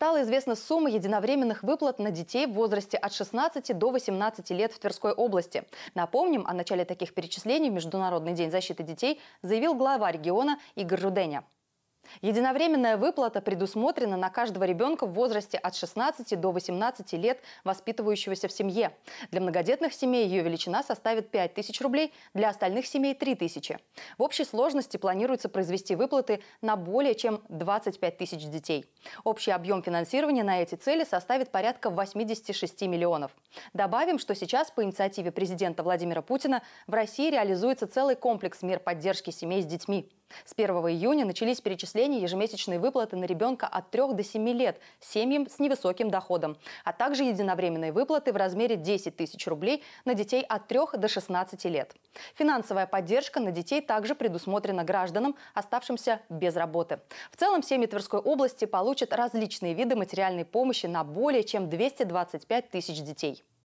Стала известна сумма единовременных выплат на детей в возрасте от 16 до 18 лет в Тверской области. Напомним, о начале таких перечислений в Международный день защиты детей заявил глава региона Игорь Руденя. Единовременная выплата предусмотрена на каждого ребенка в возрасте от 16 до 18 лет, воспитывающегося в семье. Для многодетных семей ее величина составит 5 тысяч рублей, для остальных семей – 3 тысячи. В общей сложности планируется произвести выплаты на более чем 25 тысяч детей. Общий объем финансирования на эти цели составит порядка 86 миллионов. Добавим, что сейчас по инициативе президента Владимира Путина в России реализуется целый комплекс мер поддержки семей с детьми. С 1 июня начались перечисления ежемесячной выплаты на ребенка от 3 до 7 лет семьям с невысоким доходом, а также единовременные выплаты в размере 10 тысяч рублей на детей от 3 до 16 лет. Финансовая поддержка на детей также предусмотрена гражданам, оставшимся без работы. В целом семьи Тверской области получат различные виды материальной помощи на более чем 225 тысяч детей.